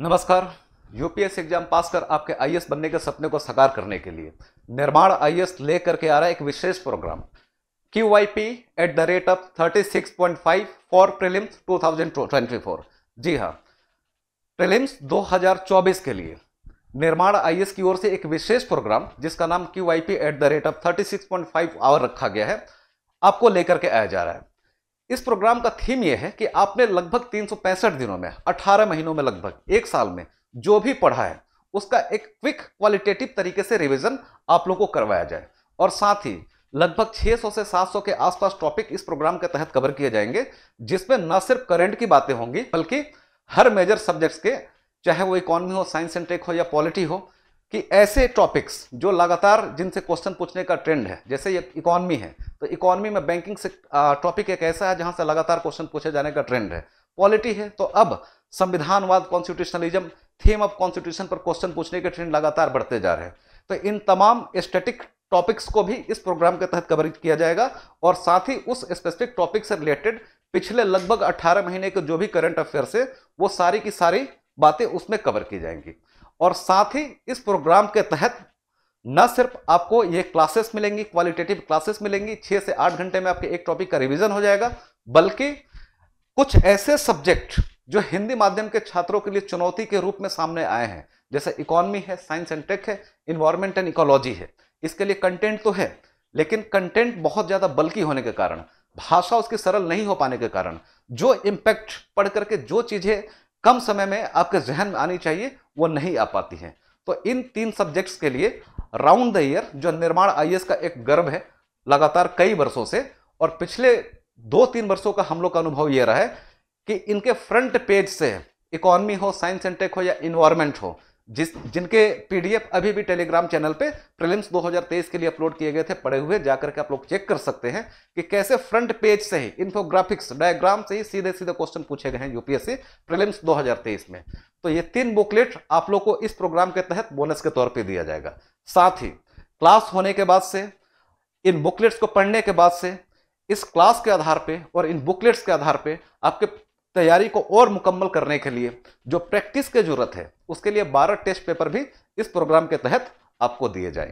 नमस्कार UPS exam पास कर आपके आई बनने के सपने को साकार करने के लिए निर्माण एस ले करके आ रहा है एक विशेष programme Q I P at the rate of thirty six point five for prelims two thousand twenty four जी हाँ प्रिलिम्स दो हजार चौबीस के लिए निर्माण आई की ओर से एक विशेष प्रोग्राम जिसका नाम Q I P at the rate of thirty six point five hour रखा गया है आपको लेकर के आया जा रहा है इस प्रोग्राम का थीम यह है कि आपने लगभग तीन दिनों में 18 महीनों में लगभग एक साल में जो भी पढ़ा है उसका एक क्विक क्वालिटेटिव तरीके से रिवीजन आप लोगों को करवाया जाए और साथ ही लगभग 600 से 700 के आसपास टॉपिक इस प्रोग्राम के तहत कवर किए जाएंगे जिसमें न सिर्फ करंट की बातें होंगी बल्कि हर मेजर सब्जेक्ट्स के चाहे वो इकोनॉमी हो साइंस एंड टेक हो या पॉलिटी हो कि ऐसे टॉपिक्स जो लगातार जिनसे क्वेश्चन पूछने का ट्रेंड है जैसे इकोनॉमी है तो इकोनॉमी में बैंकिंग से टॉपिक एक ऐसा है जहां से लगातार क्वेश्चन पूछे जाने का ट्रेंड है पॉलिटी है तो अब संविधानवाद कॉन्स्टिट्यूशनलिज्म थीम ऑफ कॉन्स्टिट्यूशन पर क्वेश्चन पूछने के ट्रेंड लगातार बढ़ते जा रहे हैं तो इन तमाम स्टेटिक टॉपिक्स को भी इस प्रोग्राम के तहत कवर किया जाएगा और साथ ही उस स्पेसिफिक टॉपिक से रिलेटेड पिछले लगभग 18 महीने के जो भी करंट अफेयर्स है वो सारी की सारी बातें उसमें कवर की जाएंगी और साथ ही इस प्रोग्राम के तहत न सिर्फ आपको ये क्लासेस मिलेंगी क्वालिटेटिव क्लासेस मिलेंगी छः से आठ घंटे में आपके एक टॉपिक का रिवीजन हो जाएगा बल्कि कुछ ऐसे सब्जेक्ट जो हिंदी माध्यम के छात्रों के लिए चुनौती के रूप में सामने आए हैं जैसे इकोनॉमी है साइंस एंड टेक है इन्वायरमेंट एंड इकोलॉजी है इसके लिए कंटेंट तो है लेकिन कंटेंट बहुत ज़्यादा बल्कि होने के कारण भाषा उसकी सरल नहीं हो पाने के कारण जो इम्पैक्ट पढ़ करके जो चीज़ें कम समय में आपके जहन में आनी चाहिए वो नहीं आ पाती है तो इन तीन सब्जेक्ट्स के लिए राउंड द ईयर जो निर्माण आई का एक गर्व है लगातार कई वर्षों से और पिछले दो तीन वर्षों का हम लोग का अनुभव यह रहा है कि इनके फ्रंट पेज से इकोनॉमी हो साइंस एंड टेक हो या इन्वायरमेंट हो जिस जिनके पीडीएफ अभी भी टेलीग्राम चैनल पे प्रीलिम्स 2023 के लिए अपलोड किए गए थे पड़े हुए जाकर के आप लोग चेक कर सकते हैं कि कैसे फ्रंट पेज से ही इन्फोग्राफिक्स डायग्राम से ही सीधे सीधे क्वेश्चन पूछे गए हैं यूपीएससी प्रीलिम्स 2023 में तो ये तीन बुकलेट आप लोग को इस प्रोग्राम के तहत बोनस के तौर पर दिया जाएगा साथ ही क्लास होने के बाद से इन बुकलेट्स को पढ़ने के बाद से इस क्लास के आधार पर और इन बुकलेट्स के आधार पर आपके तैयारी को और मुकम्मल करने के लिए जो प्रैक्टिस की ज़रूरत है उसके लिए बारह टेस्ट पेपर भी इस प्रोग्राम के तहत आपको दिए जाएंगे